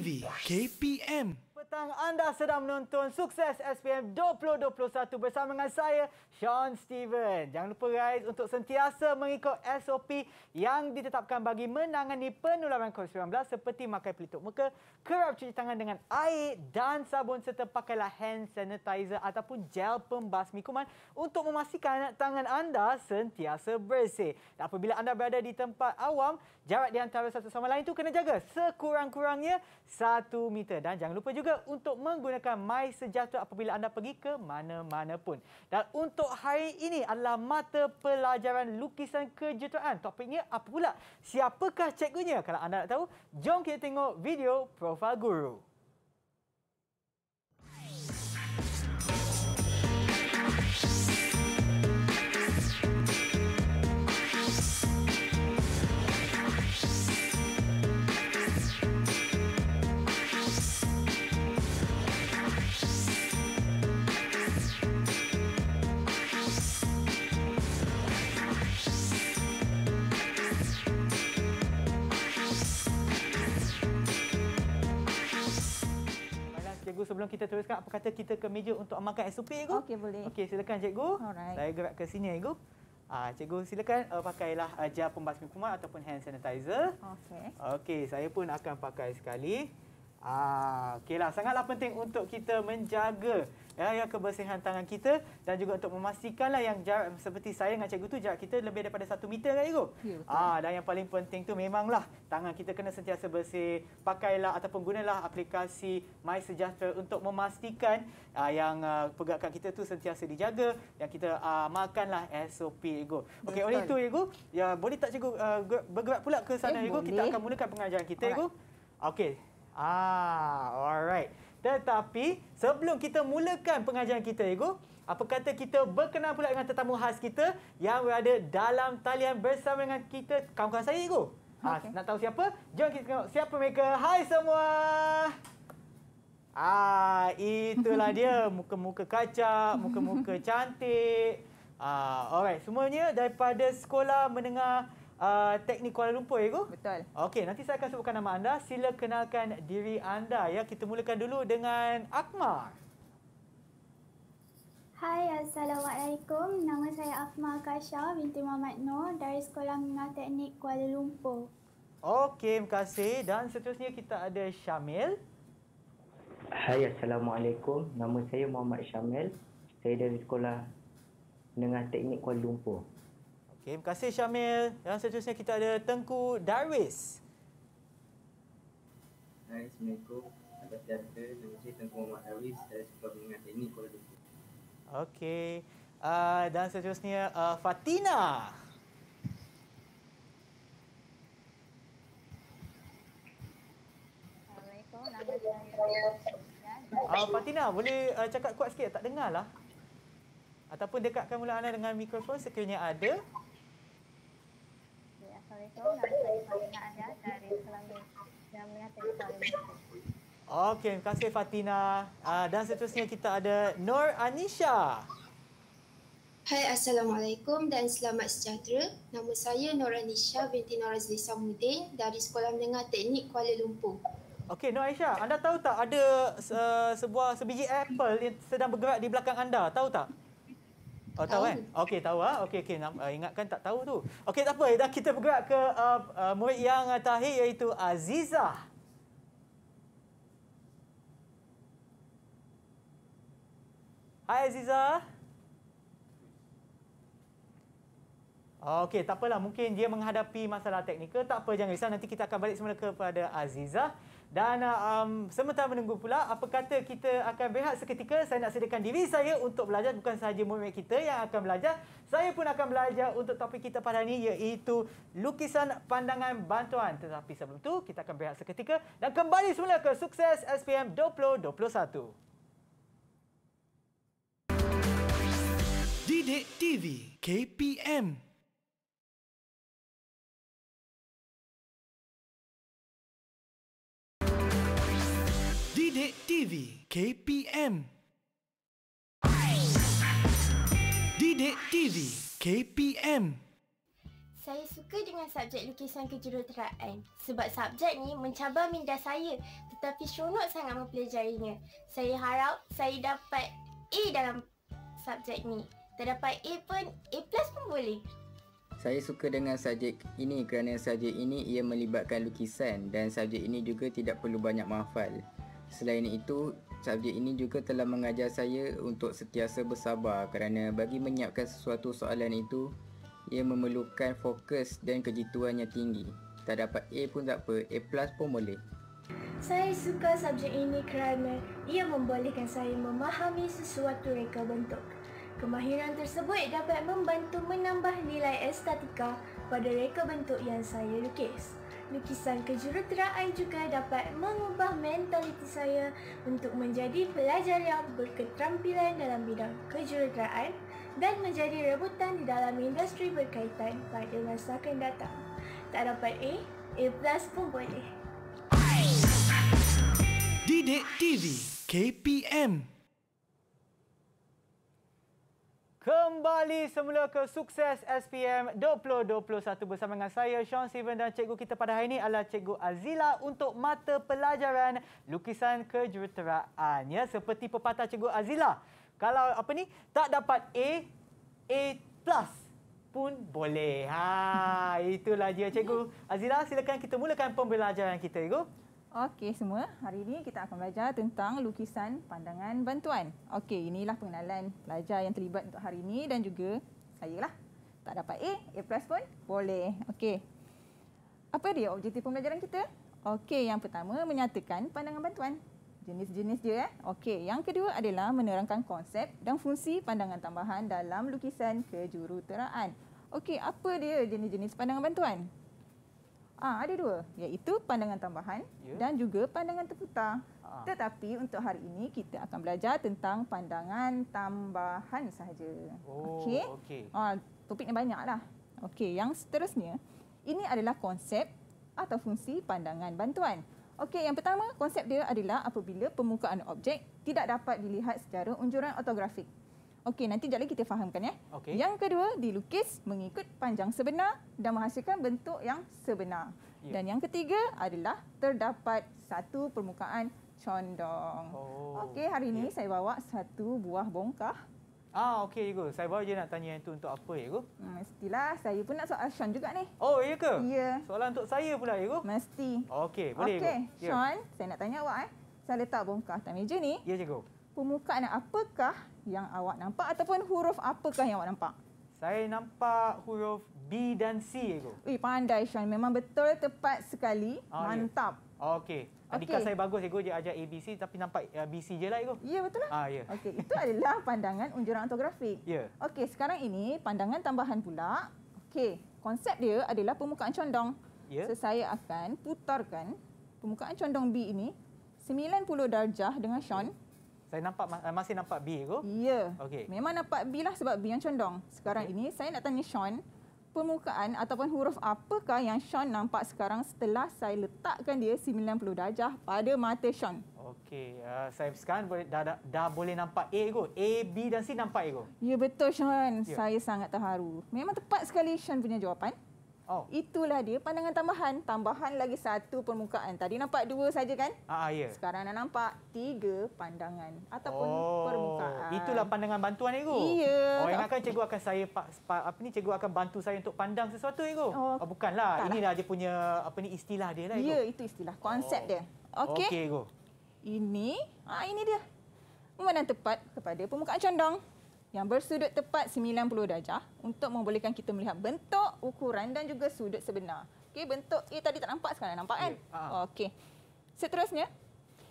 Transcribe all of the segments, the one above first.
KPM petang. Anda sedang menonton Sukses SPM 2021 bersama dengan saya, Sean Steven. Jangan lupa guys untuk sentiasa mengikut SOP yang ditetapkan bagi menangani penularan COVID-19 seperti memakai pelitup muka, kerap cuci tangan dengan air dan sabun serta pakailah hand sanitizer ataupun gel pembasmi kuman untuk memastikan tangan anda sentiasa bersih. Dan apabila anda berada di tempat awam, jarak di antara satu sama lain itu kena jaga sekurang-kurangnya satu meter. Dan jangan lupa juga untuk menggunakan My Sejahtera apabila anda pergi ke mana-mana pun. Dan untuk hari ini adalah mata pelajaran lukisan kejutaan. Topiknya apa pula? Siapakah cikgunya? Kalau anda nak tahu, jom kita tengok video profil guru. sebelum kita teruskan apa kata kita ke meja untuk amalkan SOP cikgu? Okey boleh. Okey silakan cikgu. Alright. Saya gerak ke sini cikgu. Ah cikgu silakan uh, pakailah uh, gel kuman ataupun hand sanitizer. Okey. Okey saya pun akan pakai sekali. Ah, okeylah sangatlah penting untuk kita menjaga ya, ya kebersihan tangan kita dan juga untuk memastikanlah yang jarak seperti saya dengan cikgu tu jarak kita lebih daripada 1 meter kan cikgu. Ya, ah, dan yang paling penting tu memanglah tangan kita kena sentiasa bersih. Pakailah ataupun gunalah aplikasi My Sejahtera untuk memastikan ah, yang ah, pergerakan kita tu sentiasa dijaga yang kita ah, makanlah SOP cikgu. Okey, oleh itu cikgu, ya boleh tak cikgu uh, bergerak pula ke sana cikgu? Eh, kita akan mulakan pengajaran kita cikgu. Okey. Ah, alright. Tetapi sebelum kita mulakan pengajian kita, Ego, apa kata kita berkenalan pula dengan tetamu khas kita yang berada dalam talian bersama dengan kita, kawan-kawan saya, Ego. Ah, okay. nak tahu siapa? Jom kita tengok siapa mereka. Hai semua! Ah, itulah dia. Muka-muka kacak, muka-muka cantik. Ah, alright, semuanya daripada sekolah menengah uh, teknik Kuala Lumpur ya, Gu? Betul. Okey, nanti saya akan sebutkan nama anda. Sila kenalkan diri anda ya. Kita mulakan dulu dengan Akmar. Hai, Assalamualaikum. Nama saya Akmar Kasha binti Muhammad Noor dari Sekolah Menengah Teknik Kuala Lumpur. Okey, terima kasih. Dan seterusnya kita ada Syamil. Hai, Assalamualaikum. Nama saya Muhammad Syamil. Saya dari Sekolah Menengah Teknik Kuala Lumpur. Okay, terima kasih Syamil. dan seterusnya kita ada Tengku Darwis. Hai, Assalamualaikum. Apa khabar? Terima kasih Tengku Muhammad Darwis. Saya suka dengan teknik kuala Okey. Uh, dan seterusnya uh, Fatina. Ah, uh, Fatina, boleh uh, cakap kuat sikit? Tak dengar lah. Ataupun dekatkan mula anda dengan mikrofon sekiranya ada. Okey, terima kasih Fatina. Uh, dan seterusnya kita ada Nur Anisha. Hai, Assalamualaikum dan selamat sejahtera. Nama saya Nur Anisha binti Nur Azli Samudin dari Sekolah Menengah Teknik Kuala Lumpur. Okey, Nur Anisha, anda tahu tak ada uh, sebuah sebiji apple yang sedang bergerak di belakang anda? Tahu tak? Oh, tahu kan? Okey, tahu ah. Okey, okey. Eh, ingatkan tak tahu tu. Okey, tak apa. Dah kita bergerak ke uh, uh, murid yang uh, terakhir iaitu Aziza. Hai Aziza. Okey, tak apalah. Mungkin dia menghadapi masalah teknikal. Tak apa, jangan risau. Nanti kita akan balik semula kepada Aziza. Dan um, sementara menunggu pula, apa kata kita akan berehat seketika, saya nak sediakan diri saya untuk belajar. Bukan sahaja murid kita yang akan belajar, saya pun akan belajar untuk topik kita pada hari ini iaitu lukisan pandangan bantuan. Tetapi sebelum tu kita akan berehat seketika dan kembali semula ke sukses SPM 2021. Didik TV KPM Sidik TV KPM Didik TV KPM Saya suka dengan subjek lukisan kejuruteraan sebab subjek ni mencabar minda saya tetapi seronok sangat mempelajarinya. Saya harap saya dapat A dalam subjek ni. Tak dapat A pun, A plus pun boleh. Saya suka dengan subjek ini kerana subjek ini ia melibatkan lukisan dan subjek ini juga tidak perlu banyak mahfal. Selain itu, subjek ini juga telah mengajar saya untuk sentiasa bersabar kerana bagi menyiapkan sesuatu soalan itu, ia memerlukan fokus dan kejituan yang tinggi. Tak dapat A pun tak apa, A plus pun boleh. Saya suka subjek ini kerana ia membolehkan saya memahami sesuatu reka bentuk. Kemahiran tersebut dapat membantu menambah nilai estetika pada reka bentuk yang saya lukis lukisan kejuruteraan juga dapat mengubah mentaliti saya untuk menjadi pelajar yang berketerampilan dalam bidang kejuruteraan dan menjadi rebutan di dalam industri berkaitan pada masa akan datang. Tak dapat A, eh? A plus pun boleh. Didik TV KPM Kembali semula ke sukses SPM 2021 bersama dengan saya Sean Steven dan cikgu kita pada hari ini adalah cikgu Azila untuk mata pelajaran lukisan kejuruteraan. Ya, seperti pepatah cikgu Azila, kalau apa ni tak dapat A, A plus pun boleh. Ha, itulah dia cikgu. Azila, silakan kita mulakan pembelajaran kita, cikgu. Okey semua, hari ini kita akan belajar tentang lukisan pandangan bantuan. Okey, inilah pengenalan pelajar yang terlibat untuk hari ini dan juga saya lah. Tak dapat A, A plus pun boleh. Okey. Apa dia objektif pembelajaran kita? Okey, yang pertama menyatakan pandangan bantuan. Jenis-jenis dia eh. Okey, yang kedua adalah menerangkan konsep dan fungsi pandangan tambahan dalam lukisan kejuruteraan. Okey, apa dia jenis-jenis pandangan bantuan? Ah, ada dua, iaitu pandangan tambahan ya. dan juga pandangan terputar. Ah. Tetapi untuk hari ini, kita akan belajar tentang pandangan tambahan sahaja. Oh, okey. Okay. Ah, topiknya banyaklah. Okey, yang seterusnya, ini adalah konsep atau fungsi pandangan bantuan. Okey, yang pertama, konsep dia adalah apabila permukaan objek tidak dapat dilihat secara unjuran ortografik. Okey, nanti sekejap lagi kita fahamkan ya. Okay. Yang kedua, dilukis mengikut panjang sebenar dan menghasilkan bentuk yang sebenar. Yeah. Dan yang ketiga adalah terdapat satu permukaan condong. Oh. Okey, hari ini yeah. saya bawa satu buah bongkah. Ah, okey, Igu. Saya baru je nak tanya yang itu untuk apa, Igu? Hmm, mestilah. Saya pun nak soal Sean juga ni. Oh, iya ke? Ya. Yeah. Soalan untuk saya pula, Igu? Mesti. Okey, boleh, Igu. Okey, ya. Sean, yeah. saya nak tanya awak. Eh. Saya letak bongkah atas meja ni. Ya, yeah, Igu. Permukaan apakah yang awak nampak ataupun huruf apakah yang awak nampak? Saya nampak huruf B dan C, Cikgu. Ui, pandai, Sean. Memang betul, tepat sekali. Oh, ya. Mantap. Yeah. Okey. Tadi okay. saya bagus, ego Dia ajar ABC tapi nampak eh, BC je lah, ego. Ya, yeah, betul lah. Ah, yeah. Okey, itu adalah pandangan unjuran ortografik. Ya. Yeah. Okey, sekarang ini pandangan tambahan pula. Okey, konsep dia adalah permukaan condong. Ya. Yeah. So, saya akan putarkan permukaan condong B ini 90 darjah dengan Sean. Yeah. Saya nampak eh, masih nampak B tu. Ya. Okay. Memang nampak B lah sebab B yang condong. Sekarang okay. ini saya nak tanya Sean, permukaan ataupun huruf apakah yang Sean nampak sekarang setelah saya letakkan dia 90 darjah pada mata Sean? Okey, uh, saya sekarang boleh, dah, dah, dah boleh nampak A kot. A, B dan C nampak A kot. Ya, betul Sean. Ya. Saya sangat terharu. Memang tepat sekali Sean punya jawapan. Oh. Itulah dia pandangan tambahan. Tambahan lagi satu permukaan. Tadi nampak dua saja kan? Ah, ah, yeah. Sekarang dah nampak tiga pandangan ataupun oh. permukaan. Itulah pandangan bantuan, Ego. Iya. Oh, yang akan cikgu akan saya apa ni cikgu akan bantu saya untuk pandang sesuatu, Ego. Oh, oh bukanlah. Taklah. Inilah dia punya apa ni istilah dia lah, Ego. Ya, itu istilah konsep oh. dia. Okey. Okey, Ego. Ini, ah ini dia. Memandang tepat kepada permukaan condong yang bersudut tepat 90 darjah untuk membolehkan kita melihat bentuk, ukuran dan juga sudut sebenar. Okey, bentuk eh tadi tak nampak sekarang nampak kan? Yeah. Ya, Okey. Seterusnya,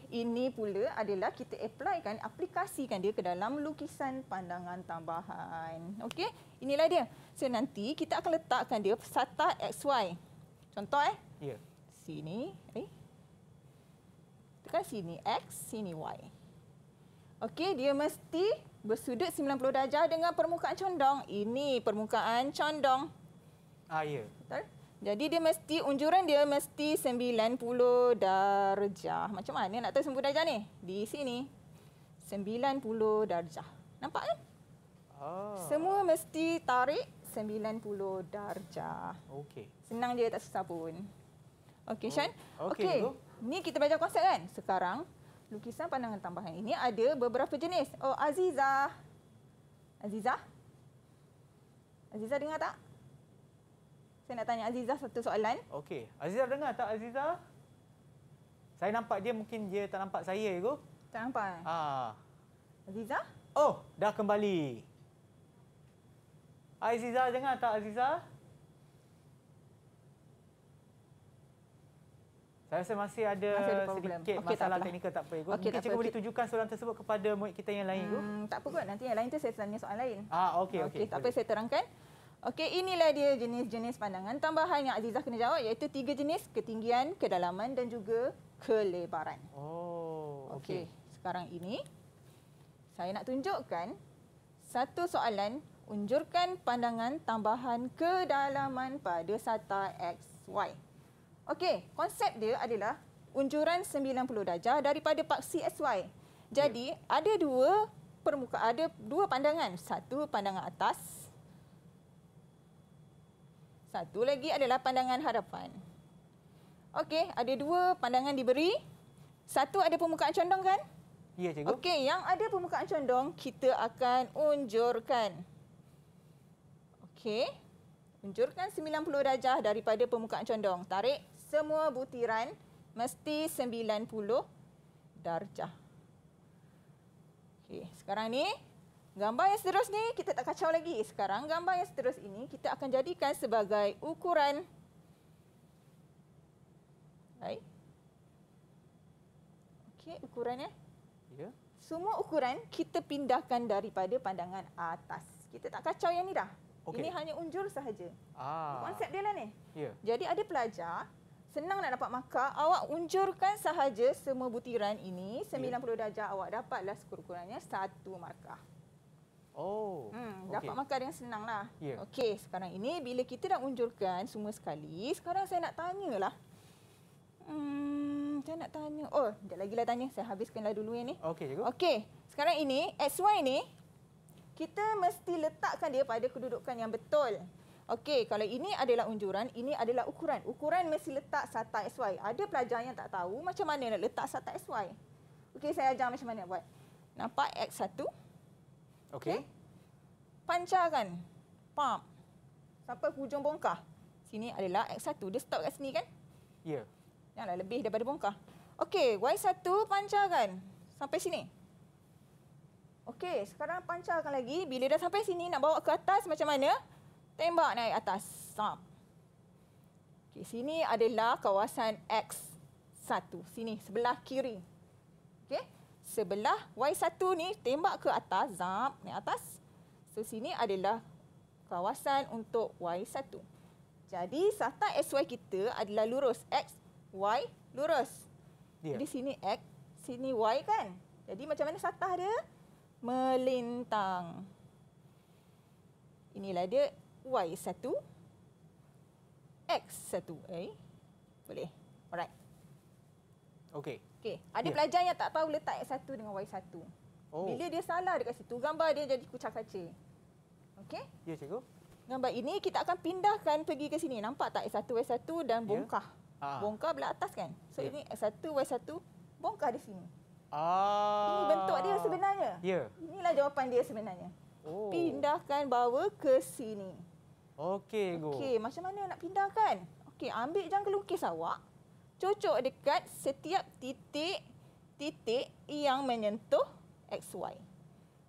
ini pula adalah kita applykan, aplikasikan dia ke dalam lukisan pandangan tambahan. Okey, inilah dia. So nanti kita akan letakkan dia strata XY. Contoh eh? Ya. Yeah. Sini, eh. Tekan sini X, sini Y. Okey, dia mesti bersudut 90 darjah dengan permukaan condong. Ini permukaan condong. Ah, ya. Betul? Jadi dia mesti unjuran dia mesti 90 darjah. Macam mana nak tahu 90 darjah ni? Di sini. 90 darjah. Nampak kan? Oh. Semua mesti tarik 90 darjah. Okey. Senang je tak susah pun. Okey, oh, Shan. Okey. Okay. Ni kita belajar konsep kan? Sekarang lukisan pandangan tambahan ini ada beberapa jenis. Oh, Aziza. Aziza? Aziza dengar tak? Saya nak tanya Aziza satu soalan. Okey. Aziza dengar tak Aziza? Saya nampak dia mungkin dia tak nampak saya itu. Tak nampak. Eh? Ah. Aziza? Oh, dah kembali. Aziza dengar tak Aziza? Saya rasa masih ada, masih ada sedikit okay, masalah tak teknikal tak apa. Okay, Mungkin cikgu boleh tunjukkan soalan tersebut kepada murid kita yang lain. Hmm, tak apa kot. Nanti yang lain tu saya tanya soalan lain. Ah, okay, okay, okay, tak boleh. apa, saya terangkan. Okay, inilah dia jenis-jenis pandangan tambahan yang Azizah kena jawab iaitu tiga jenis, ketinggian, kedalaman dan juga kelebaran. Oh, okey. Okay. Sekarang ini saya nak tunjukkan satu soalan unjurkan pandangan tambahan kedalaman pada sata XY. Okey. Okey, konsep dia adalah unjuran 90 darjah daripada paksi SY. Jadi, yeah. ada dua permuka ada dua pandangan. Satu pandangan atas. Satu lagi adalah pandangan hadapan. Okey, ada dua pandangan diberi. Satu ada permukaan condong kan? Ya, cikgu. Okey, yang ada permukaan condong kita akan unjurkan. Okey. Unjurkan 90 darjah daripada permukaan condong. Tarik semua butiran mesti 90 darjah. Okey, sekarang ni gambar yang seterusnya kita tak kacau lagi. Sekarang gambar yang seterusnya ini kita akan jadikan sebagai ukuran. Baik. Okey, ukurannya? Ya. Semua ukuran kita pindahkan daripada pandangan atas. Kita tak kacau yang ni dah. Okay. Ini hanya unjul sahaja. Ah. Konsep dia lah ni. Yeah. Jadi ada pelajar Senang nak dapat makar, awak unjurkan sahaja semua butiran ini 90 yeah. darjah awak dapatlah sekurang-kurangnya satu markah. Oh. Hmm, dapat okay. makar dengan senanglah. Yeah. Okey, sekarang ini bila kita dah unjurkan semua sekali, sekarang saya nak tanya lah. Hmm, saya nak tanya. Oh, jap lagi lah tanya. Saya habiskanlah dulu yang ni. Okey, cikgu. Okey. Sekarang ini XY ini kita mesti letakkan dia pada kedudukan yang betul. Okey, kalau ini adalah unjuran, ini adalah ukuran. Ukuran mesti letak sata SY. Ada pelajar yang tak tahu macam mana nak letak sata SY. Okey, saya ajar macam mana nak buat. Nampak X1. Okey. Okay. Pancarkan. Pump. Sampai hujung bongkah. Sini adalah X1. Dia stop kat sini kan? Ya. Yeah. Janganlah lebih daripada bongkah. Okey, Y1 pancarkan. Sampai sini. Okey, sekarang pancarkan lagi. Bila dah sampai sini, nak bawa ke atas macam mana? Tembak naik atas. Sam. di sini adalah kawasan X1. Sini sebelah kiri. okay? Sebelah Y1 ni tembak ke atas, zap, naik atas. So sini adalah kawasan untuk Y1. Jadi sata SY kita adalah lurus X, Y lurus. Yeah. Jadi sini X, sini Y kan? Jadi macam mana sata dia? Melintang. Inilah dia y satu, x satu. Eh? Boleh? Alright. Okay. Okay. Ada yeah. pelajar yang tak tahu letak x satu dengan y satu. Oh. Bila dia salah dekat situ, gambar dia jadi kucak-kacir. Okay? Ya, yeah, cikgu. Gambar ini kita akan pindahkan pergi ke sini. Nampak tak x1, y1 dan ya. bongkah. Yeah. Bongkah belah atas kan? So yeah. ini x1, y1, bongkah di sini. Ah. Ini bentuk dia sebenarnya. Yeah. Inilah jawapan dia sebenarnya. Oh. Pindahkan bawah ke sini. Okey, go. Okey, macam mana nak pindahkan? Okey, ambil jangka lukis awak. Cucuk dekat setiap titik-titik yang menyentuh XY.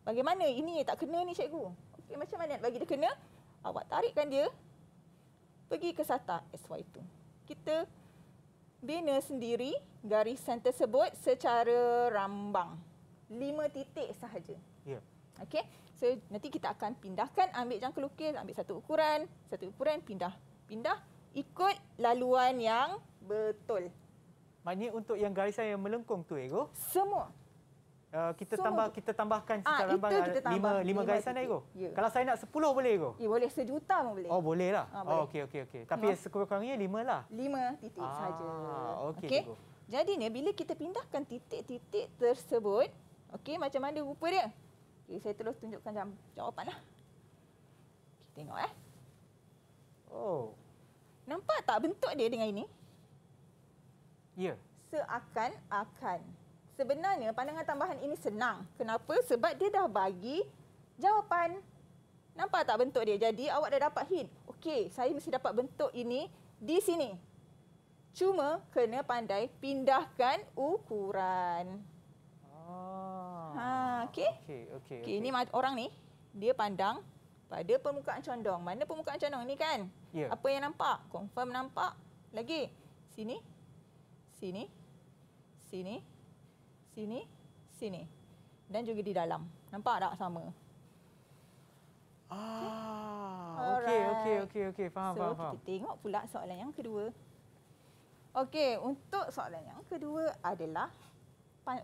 Bagaimana? Ini tak kena ni, cikgu. Okey, macam mana nak bagi dia kena? Awak tarikkan dia. Pergi ke sata XY itu. Kita bina sendiri garisan tersebut secara rambang. Lima titik sahaja. Ya. Yeah. Okey. So nanti kita akan pindahkan ambil jangka lukis, ambil satu ukuran, satu ukuran pindah. Pindah ikut laluan yang betul. Maknanya untuk yang garisan yang melengkung tu ego? Semua. Uh, kita semua tambah kita tambahkan cita lambang ha, lima, lima garisan ego. Ya. Kalau saya nak sepuluh boleh ego? Ya boleh sejuta pun boleh. Oh boleh lah. Ha, oh okey okey okey. Tapi ha. sekurang-kurangnya lima lah. Lima titik ah, saja. Okey okay. ego. Jadi ni bila kita pindahkan titik-titik tersebut, okey macam mana rupa dia? Okey, saya terus tunjukkan jam jawapan lah. tengok eh. Oh. Nampak tak bentuk dia dengan ini? Ya. Yeah. Seakan-akan. Sebenarnya pandangan tambahan ini senang. Kenapa? Sebab dia dah bagi jawapan. Nampak tak bentuk dia? Jadi awak dah dapat hint. Okey, saya mesti dapat bentuk ini di sini. Cuma kena pandai pindahkan ukuran. Oh. Ha, okey. Okey, okey. Okey, okay. ni orang ni dia pandang pada permukaan condong. Mana permukaan condong ni kan? Yeah. Apa yang nampak? Confirm nampak. Lagi. Sini. Sini. Sini. Sini. Sini. Dan juga di dalam. Nampak tak sama? Ah, okey, okey, okey, okey, faham, so, faham, faham. Kita tengok pula soalan yang kedua. Okey, untuk soalan yang kedua adalah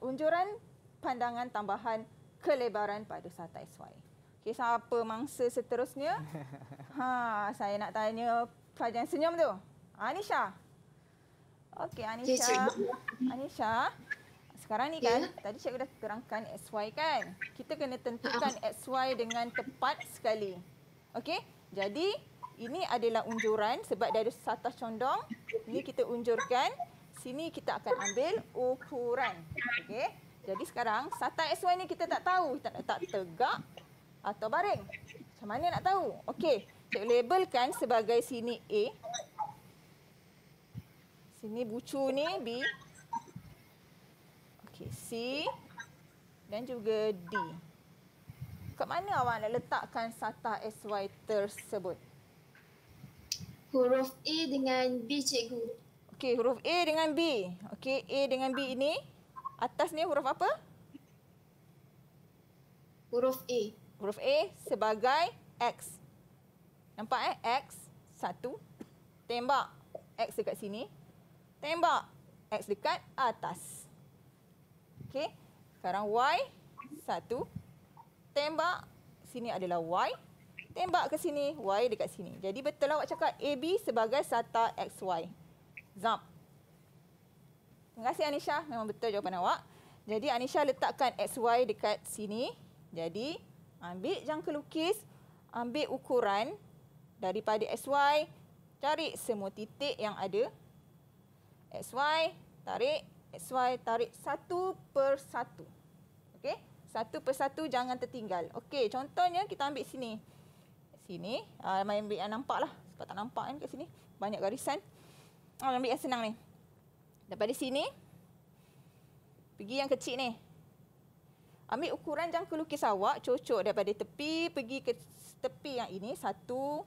unjuran pandangan tambahan kelebaran pada satai suai. Okey, apa mangsa seterusnya? Ha, saya nak tanya pelajar senyum tu. Anisha. Okey, Anisha. Anisha. Sekarang ni ya. kan, tadi cikgu dah terangkan XY kan? Kita kena tentukan XY dengan tepat sekali. Okey, jadi ini adalah unjuran sebab dari ada sata condong. Ini kita unjurkan. Sini kita akan ambil ukuran. Okey. Jadi sekarang satan X1 ni kita tak tahu kita tak, tak tegak atau bareng. Macam mana nak tahu? Okey, cik labelkan sebagai sini A. Sini bucu ni B. Okey, C dan juga D. Kat mana awak nak letakkan satah SY tersebut? Huruf A dengan B, cikgu. Okey, huruf A dengan B. Okey, A dengan B ini Atas ni huruf apa? Huruf A. Huruf A sebagai X. Nampak eh? X. Satu. Tembak. X dekat sini. Tembak. X dekat atas. Okey. Sekarang Y. Satu. Tembak. Sini adalah Y. Tembak ke sini. Y dekat sini. Jadi betul lah awak cakap AB sebagai sata XY. Zap. Terima kasih Anisha. Memang betul jawapan awak. Jadi Anisha letakkan XY dekat sini. Jadi ambil jangka lukis, ambil ukuran daripada XY, cari semua titik yang ada. XY, tarik, XY, tarik satu per satu. okay? satu per satu jangan tertinggal. Okey, contohnya kita ambil sini. Sini, uh, main ambil yang nampak lah. Sebab tak nampak kan kat sini. Banyak garisan. Oh, ambil yang senang ni. Daripada sini, pergi yang kecil ni. Ambil ukuran jangka lukis awak, cocok daripada tepi, pergi ke tepi yang ini. Satu,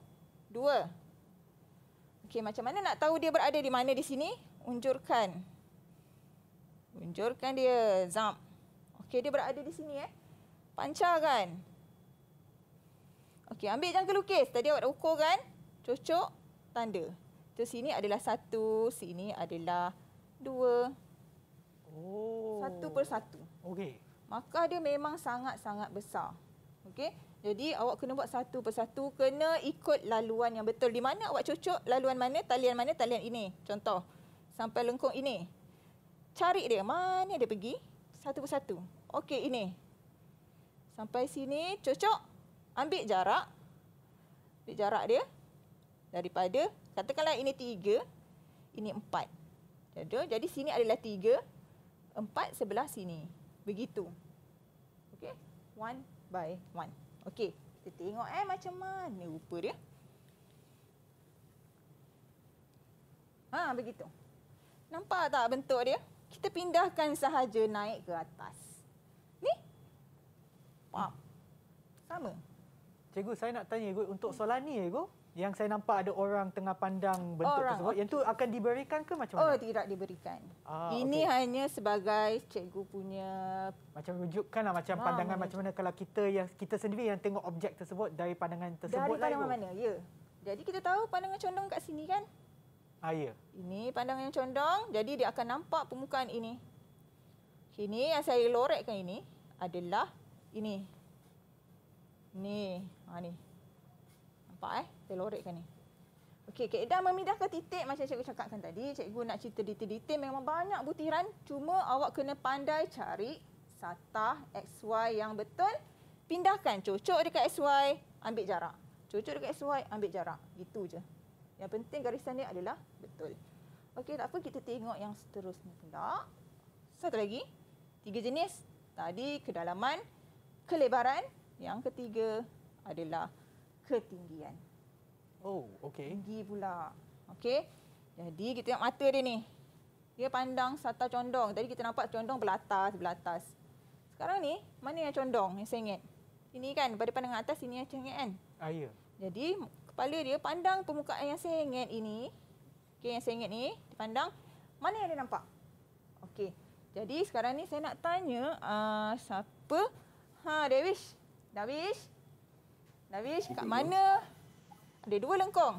dua. Okay, macam mana nak tahu dia berada di mana di sini? Unjurkan. Unjurkan dia. Zamp. Okay, dia berada di sini. eh. Pancarkan. Okay, ambil jangka lukis. Tadi awak dah ukur kan? Cocok, tanda. Itu sini adalah satu, sini adalah dua, oh. satu per satu. Okey. Maka dia memang sangat-sangat besar. Okey. Jadi awak kena buat satu per satu, kena ikut laluan yang betul. Di mana awak cocok, laluan mana, talian mana, talian ini. Contoh, sampai lengkung ini. Cari dia, mana dia pergi? Satu per satu. Okey, ini. Sampai sini, cocok. Ambil jarak. Ambil jarak dia. Daripada, katakanlah ini tiga, ini empat. Jadi, jadi sini adalah tiga, empat sebelah sini. Begitu. Okey. One by one. Okey. Kita tengok eh macam mana rupa dia. Ha, begitu. Nampak tak bentuk dia? Kita pindahkan sahaja naik ke atas. Ni. Pop. Sama. Cikgu, saya nak tanya, Cikgu, untuk soalan ni Cikgu, yang saya nampak ada orang tengah pandang bentuk orang. tersebut. Yang tu akan diberikan ke macam mana? Oh, tidak diberikan. Ah, Ini okay. hanya sebagai cikgu punya macam tunjukkan lah, macam ah, pandangan macam mana kalau kita yang kita sendiri yang tengok objek tersebut dari pandangan tersebut dari lah, pandangan mana? Ya. Jadi kita tahu pandangan condong kat sini kan? Ah, ya. Ini pandangan yang condong, jadi dia akan nampak permukaan ini. Ini yang saya lorekkan ini adalah ini. Ni, ha ni. Nampak eh? telorek kan ni. Okey, keadaan memindahkan titik macam cikgu cakapkan tadi, cikgu nak cerita detail-detail memang banyak butiran. Cuma awak kena pandai cari sata XY yang betul. Pindahkan cucuk dekat XY, ambil jarak. Cucuk dekat XY, ambil jarak. Itu je. Yang penting garisan dia adalah betul. Okey, tak apa kita tengok yang seterusnya pula. Satu lagi, tiga jenis. Tadi kedalaman, kelebaran. Yang ketiga adalah ketinggian. Oh, okey. Tinggi pula. Okey. Jadi kita tengok mata dia ni. Dia pandang sata condong. Tadi kita nampak condong belatas, sebelah atas. Sekarang ni, mana yang condong yang sengit? Sini kan, pada pandangan atas sini yang sengit kan? Ah, ya. Jadi, kepala dia pandang permukaan yang sengit ini. Okey, yang sengit ni, dia pandang. Mana yang dia nampak? Okey. Jadi, sekarang ni saya nak tanya uh, siapa? Ha, Dewish. Dawish. Dawish, kat mana? ada dua lengkong.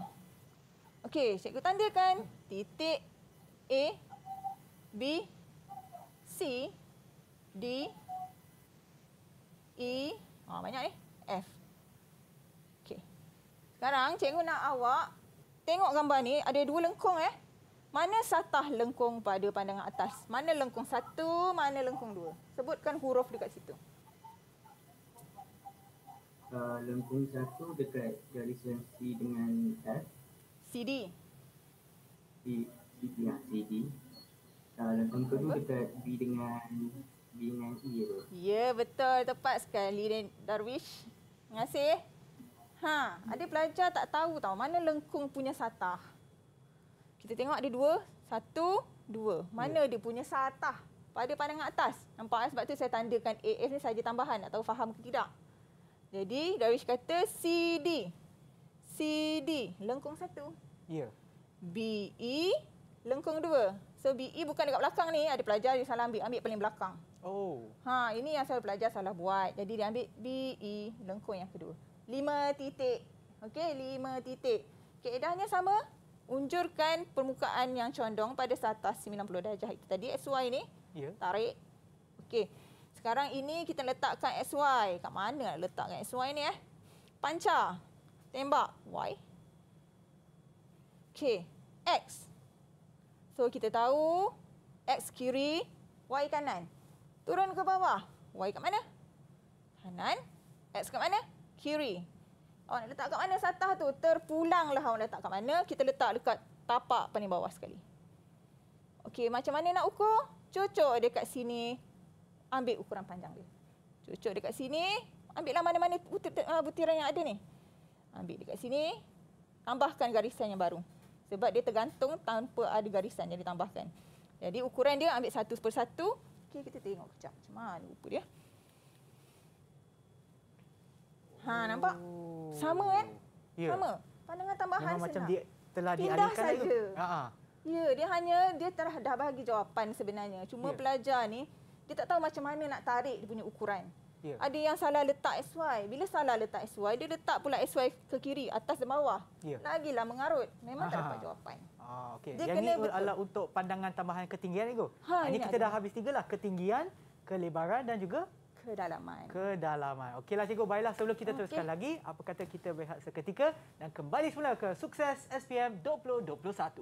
Okey, cikgu tandakan titik A, B, C, D, E, oh, banyak ni, eh? F. Okey. Sekarang cikgu nak awak tengok gambar ni, ada dua lengkung eh. Mana satah lengkung pada pandangan atas? Mana lengkung satu, mana lengkung dua? Sebutkan huruf dekat situ. Uh, lengkung satu dekat garis yang C dengan F CD C, C, ya, ah, CD uh, Lengkung kedua dekat B dengan B dengan E tu Ya betul, tepat sekali Darwish Terima kasih Ha, ada pelajar tak tahu tahu mana lengkung punya satah. Kita tengok ada dua. Satu, dua. Mana yeah. dia punya satah? Pada pandangan atas. Nampak kan? Sebab tu saya tandakan AF ni saja tambahan. Nak tahu faham ke tidak. Jadi Darwish kata CD. CD lengkung satu. Ya. Yeah. BE lengkung dua. So BE bukan dekat belakang ni. Ada pelajar dia salah ambil, ambil paling belakang. Oh. Ha, ini yang saya pelajar salah buat. Jadi dia ambil BE lengkung yang kedua. Lima titik. Okey, lima titik. Keedahnya sama. Unjurkan permukaan yang condong pada satas 90 darjah itu tadi SY ni. Ya. Yeah. Tarik. Okey. Sekarang ini kita letakkan XY. Kat mana nak letakkan XY ni eh? panca, Tembak. Y. K. X. So kita tahu X kiri, Y kanan. Turun ke bawah. Y kat mana? Kanan. X kat mana? Kiri. Awak nak letak kat mana satah tu? Terpulang lah awak nak letak kat mana. Kita letak dekat tapak paling bawah sekali. Okey, macam mana nak ukur? Cocok dekat sini ambil ukuran panjang dia. Cucuk dekat sini, Ambil lah mana-mana uh, butiran yang ada ni. Ambil dekat sini, tambahkan garisan yang baru. Sebab dia tergantung tanpa ada garisan yang ditambahkan. Jadi ukuran dia ambil satu per satu. Okey, kita tengok kejap macam mana rupa dia. Ha, oh. nampak? Sama kan? Eh? Yeah. Sama. Pandangan tambahan Memang senang. macam dia telah Pindah dialihkan. Pindah saja. Ha, ha. Ya, dia hanya dia telah dah bagi jawapan sebenarnya. Cuma yeah. pelajar ni dia tak tahu macam mana nak tarik dia punya ukuran. Yeah. Ada yang salah letak SY. Bila salah letak SY, dia letak pula SY ke kiri, atas dan bawah. Yeah. Ya. lah mengarut. Memang Aha. tak dapat jawapan. Ah, okay. Dia yang ini adalah untuk pandangan tambahan ketinggian, Igo. Ha, ah, ini, kita ada. dah habis tiga lah. Ketinggian, kelebaran dan juga kedalaman. Kedalaman. Okeylah cikgu, baiklah sebelum kita okay. teruskan lagi, apa kata kita berehat seketika dan kembali semula ke sukses SPM 2021.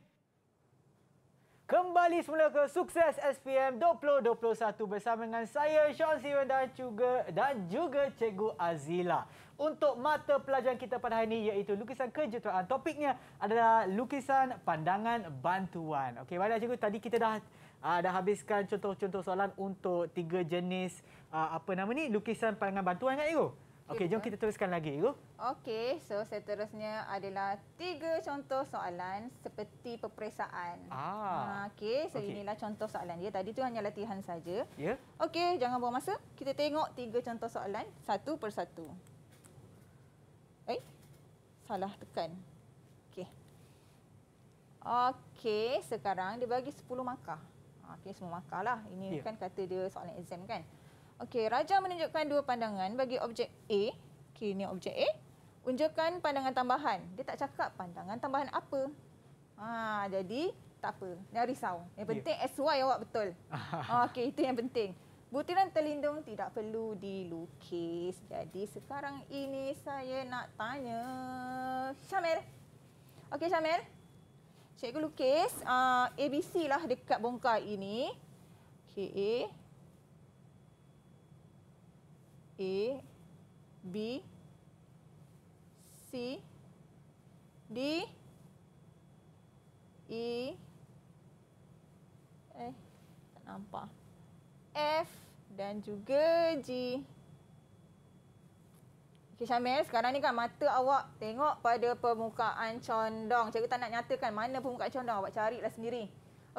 Kembali semula ke sukses SPM 2021 bersama dengan saya Sean Siwen dan juga dan juga Cikgu Azila. Untuk mata pelajaran kita pada hari ini iaitu lukisan kejuruteraan. Topiknya adalah lukisan pandangan bantuan. Okey, baiklah cikgu tadi kita dah uh, dah habiskan contoh-contoh soalan untuk tiga jenis uh, apa nama ni lukisan pandangan bantuan kan cikgu? Okey, jom kita teruskan lagi cikgu. Okey, so seterusnya adalah tiga contoh soalan seperti peperiksaan. Ah. Ha, Okey, so okay. inilah contoh soalan dia. Tadi tu hanya latihan saja. Ya. Yeah. Okey, jangan buang masa. Kita tengok tiga contoh soalan satu persatu. Eh, salah tekan. Okey. Okey, sekarang dia bagi 10 markah. Ah, okey, semua markah lah. Ini yeah. kan kata dia soalan exam kan. Okey, Raja menunjukkan dua pandangan bagi objek A. Okey, ni objek A unjukkan pandangan tambahan. Dia tak cakap pandangan tambahan apa. Ha, jadi tak apa. Jangan risau. Yang penting yeah. SY awak betul. Okay, itu yang penting. Butiran terlindung tidak perlu dilukis. Jadi sekarang ini saya nak tanya Syamil. Okey Syamil. Cikgu lukis uh, ah, ABC lah dekat bongkar ini. Okey A. A. B. C D E eh tak nampak F dan juga G Okay, Syamil, sekarang ni kan mata awak tengok pada permukaan condong. Cikgu tak nak nyatakan mana permukaan condong. Awak carilah sendiri.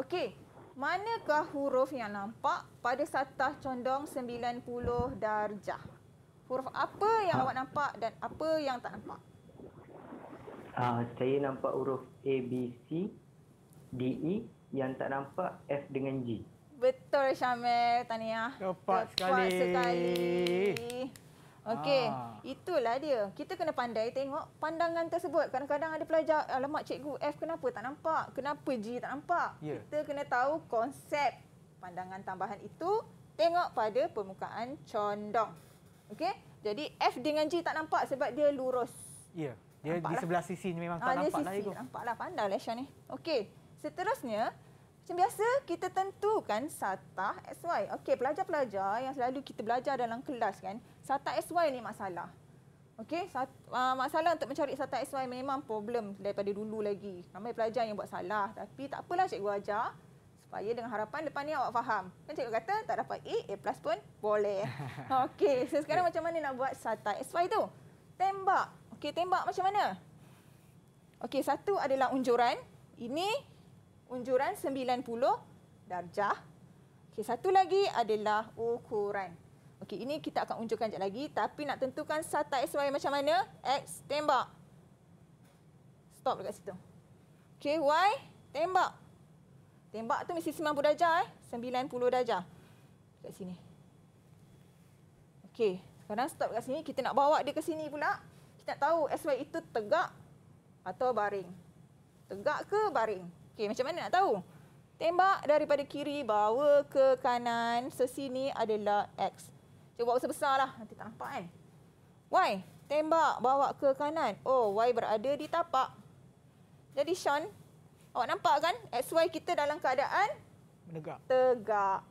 Okey, manakah huruf yang nampak pada sata condong 90 darjah? Huruf apa yang ha. awak nampak dan apa yang tak nampak? Ha, saya nampak huruf A, B, C, D, E yang tak nampak F dengan G. Betul Syamil, Tania. Tepat sekali. sekali. Okey, ha. itulah dia. Kita kena pandai tengok pandangan tersebut. Kadang-kadang ada pelajar, alamak cikgu F kenapa tak nampak? Kenapa G tak nampak? Yeah. Kita kena tahu konsep pandangan tambahan itu. Tengok pada permukaan condong. Okey, jadi F dengan G tak nampak sebab dia lurus. Ya. Yeah. Dia nampak di sebelah sisi ni memang ah, tak ah, nampak lah. Nampak lah, pandai lah Aisyah ni. Okey, seterusnya, macam biasa, kita tentukan sata SY. Okey, pelajar-pelajar yang selalu kita belajar dalam kelas kan, sata SY ni masalah. Okey, uh, masalah untuk mencari sata SY memang problem daripada dulu lagi. Ramai pelajar yang buat salah. Tapi tak apalah cikgu ajar. Supaya dengan harapan depan ni awak faham. Kan cikgu kata, tak dapat A, A plus pun boleh. Okey, so sekarang macam mana nak buat sata SY tu? Tembak Okey, tembak macam mana? Okey, satu adalah unjuran. Ini unjuran 90 darjah. Okey, satu lagi adalah ukuran. Okey, ini kita akan unjurkan sekejap lagi. Tapi nak tentukan sata XY macam mana? X, tembak. Stop dekat situ. Okey, Y, tembak. Tembak tu mesti 90 darjah eh. 90 darjah. Dekat sini. Okey, sekarang stop dekat sini. Kita nak bawa dia ke sini pula. Tak tahu SY itu tegak atau baring. Tegak ke baring? Okey, macam mana nak tahu? Tembak daripada kiri bawa ke kanan sesini adalah X. Cuba buat besar-besarlah, nanti tak nampak kan. Y, tembak bawa ke kanan. Oh, Y berada di tapak. Jadi Sean, awak nampak kan Y kita dalam keadaan menegak. Tegak.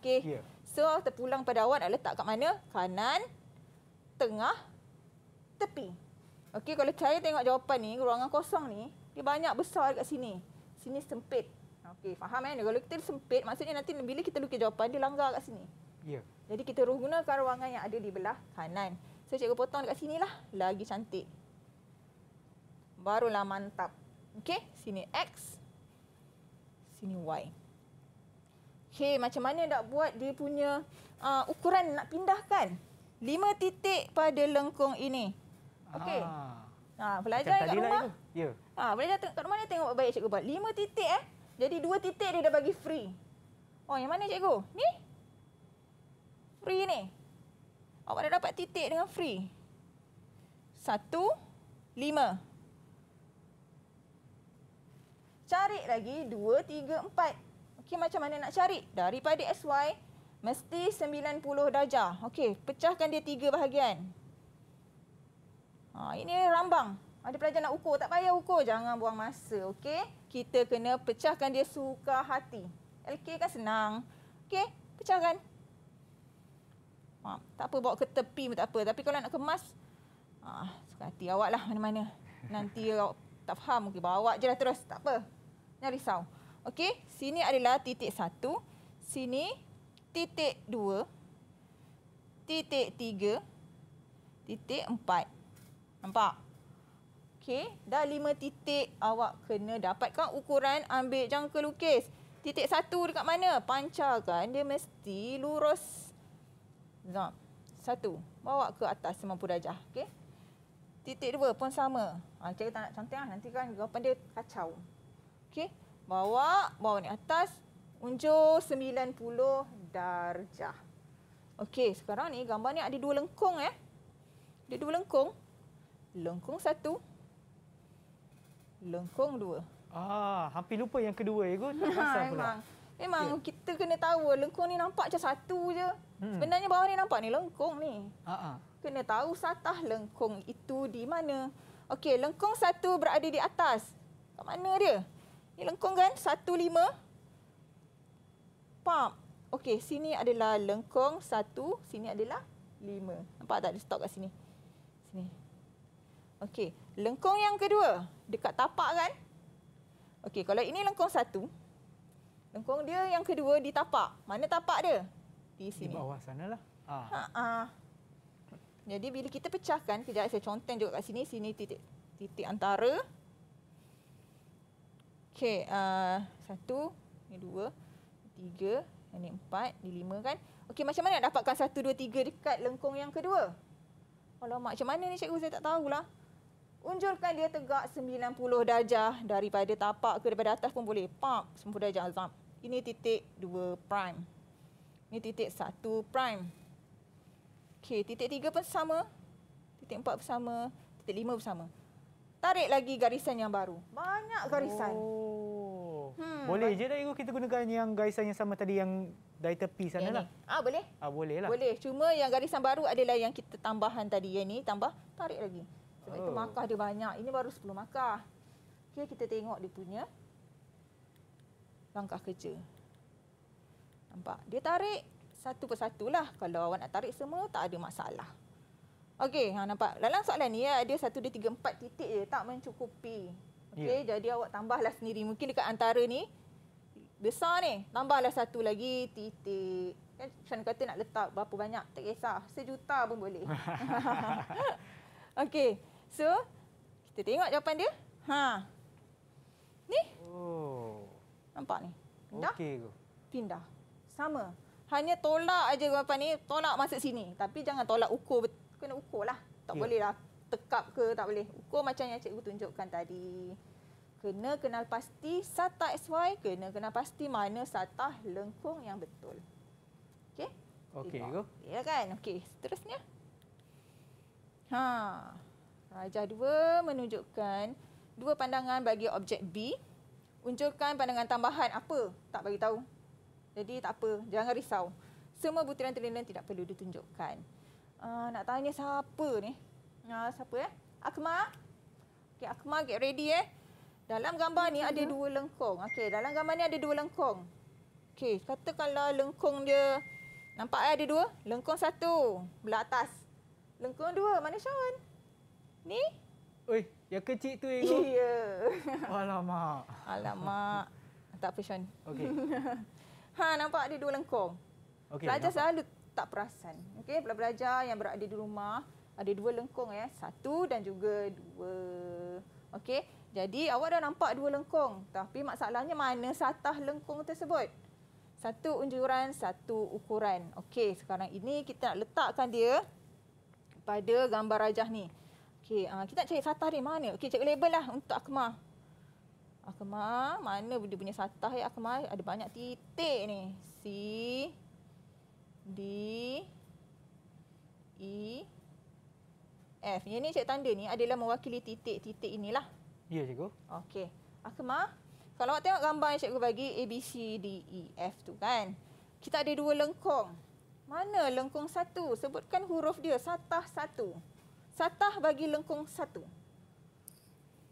Okey. Yeah. So, terpulang pada awak nak letak kat mana? Kanan, tengah tepi. Okey, kalau cahaya tengok jawapan ni, ruangan kosong ni, dia banyak besar dekat sini. Sini sempit. Okey, faham kan? Kalau kita sempit, maksudnya nanti bila kita lukis jawapan, dia langgar kat sini. Ya. Yeah. Jadi kita gunakan ruangan yang ada di belah kanan. So, cikgu potong dekat sini lah. Lagi cantik. Barulah mantap. Okey, sini X. Sini Y. Okey, macam mana nak buat dia punya uh, ukuran nak pindahkan? 5 titik pada lengkung ini. Okey. Ah. Ha, belajar kat rumah. Ya. Ha, belajar tengok kat rumah ni tengok baik cikgu buat. Lima titik eh. Jadi dua titik dia dah bagi free. Oh, yang mana cikgu? Ni? Free ni. Awak dah dapat titik dengan free. Satu, lima. Cari lagi dua, tiga, empat. Okey, macam mana nak cari? Daripada SY, mesti 90 darjah. Okey, pecahkan dia tiga bahagian. Ha, ini rambang. Ada pelajar nak ukur. Tak payah ukur. Jangan buang masa. okay? Kita kena pecahkan dia suka hati. LK kan senang. Okey? Pecahkan. Ha, tak apa. Bawa ke tepi pun tak apa. Tapi kalau nak kemas, ha, suka hati awak lah mana-mana. Nanti awak tak faham. Okay, bawa je lah terus. Tak apa. Jangan risau. Okey? Sini adalah titik satu. Sini titik dua. Titik tiga. Titik empat. Nampak? Okey, dah lima titik awak kena dapatkan ukuran ambil jangka lukis. Titik satu dekat mana? Pancarkan dia mesti lurus. Zom. Satu. Bawa ke atas 90 darjah. Okey. Titik dua pun sama. Ha, cikgu tak nak cantik lah. Ha, Nanti kan jawapan dia kacau. Okey. Bawa, bawa ni atas. Unjur 90 darjah. Okey. Sekarang ni gambar ni ada dua lengkung eh. Ada dua lengkung. Lengkung satu. Lengkung dua. Ah, hampir lupa yang kedua ya kot. Tak pasal pula. Memang yeah. kita kena tahu lengkung ni nampak macam satu je. Hmm. Sebenarnya bawah ni nampak ni lengkung ni. Uh-huh. Kena tahu satah lengkung itu di mana. Okey, lengkung satu berada di atas. Kat mana dia? Ini lengkung kan? Satu lima. Pump. Okey, sini adalah lengkung satu. Sini adalah lima. Nampak tak dia stop kat sini? Okey, lengkung yang kedua dekat tapak kan? Okey, kalau ini lengkung satu, lengkung dia yang kedua di tapak. Mana tapak dia? Di sini. Di bawah sanalah. Ha. Ha ah. Jadi bila kita pecahkan, kejap saya conteng juga kat sini, sini titik titik antara. Okey, uh, satu, ini dua, tiga, ini empat, ini lima kan. Okey, macam mana nak dapatkan satu, dua, tiga dekat lengkung yang kedua? Alamak, macam mana ni cikgu? Saya tak tahulah. Unjurkan dia tegak 90 darjah daripada tapak ke daripada atas pun boleh. Pak 90 darjah azam. Ini titik 2 prime. Ini titik 1 prime. Okey, titik 3 pun sama. Titik 4 pun sama. Titik 5 pun sama. Tarik lagi garisan yang baru. Banyak garisan. Oh. Hmm. Boleh je dah kita gunakan yang garisan yang sama tadi yang dari tepi sana yang lah. Ah, boleh? Ah, boleh lah. Boleh. Cuma yang garisan baru adalah yang kita tambahan tadi. Yang ni tambah, tarik lagi. Sebab oh. itu markah dia banyak. Ini baru 10 markah. Okey, kita tengok dia punya langkah kerja. Nampak? Dia tarik satu persatu lah. Kalau awak nak tarik semua, tak ada masalah. Okey, ha, nampak? Dalam soalan ni, ya, dia satu, dia tiga, empat titik je. Tak mencukupi. Okey, yeah. jadi awak tambahlah sendiri. Mungkin dekat antara ni, besar ni. Tambahlah satu lagi titik. Kan eh, Syana kata nak letak berapa banyak. Tak kisah. Sejuta pun boleh. Okey. So, kita tengok jawapan dia. Ha. Ni? Oh. Nampak ni. Pindah. Okey tu. Pindah. Sama. Hanya tolak aja jawapan ni, tolak masuk sini. Tapi jangan tolak ukur. Kena ukur lah. Tak okay. Ya. boleh lah tekap ke tak boleh. Ukur macam yang cikgu tunjukkan tadi. Kena kenal pasti sata XY, kena kenal pasti mana sata lengkung yang betul. Okey? Okey, cikgu. Ya kan? Okey, seterusnya. Ha. Rajah dua menunjukkan dua pandangan bagi objek B. Unjurkan pandangan tambahan apa? Tak bagi tahu. Jadi tak apa, jangan risau. Semua butiran terlindung tidak perlu ditunjukkan. Uh, nak tanya siapa ni? Uh, siapa eh? Akma? Okey, Akma get ready eh. Dalam gambar ni ada dua lengkung. Okey, dalam gambar ni ada dua lengkung. Okey, katakanlah lengkung dia nampak eh ada dua? Lengkung satu belah atas. Lengkung dua mana Sean? Ni? Ui, yang kecil tu Ego? Ya. Yeah. Alamak. Alamak. Tak apa, Sean. Okey. ha, nampak ada dua lengkung. Okay, pelajar selalu tak perasan. Okey, pelajar-pelajar yang berada di rumah, ada dua lengkung ya. Satu dan juga dua. Okey, jadi awak dah nampak dua lengkung. Tapi masalahnya mana satah lengkung tersebut? Satu unjuran, satu ukuran. Okey, sekarang ini kita nak letakkan dia pada gambar rajah ni. Okey, uh, kita nak cari satah dia mana? Okey, cek label lah untuk akma. Akma, mana dia punya satah ya akma. Ada banyak titik ni. C, D, E, F. Yang ni cek tanda ni adalah mewakili titik-titik inilah. Ya, cikgu. Okey. akma. kalau awak tengok gambar yang cikgu bagi A, B, C, D, E, F tu kan. Kita ada dua lengkung. Mana lengkung satu? Sebutkan huruf dia. Satah Satu satah bagi lengkung satu?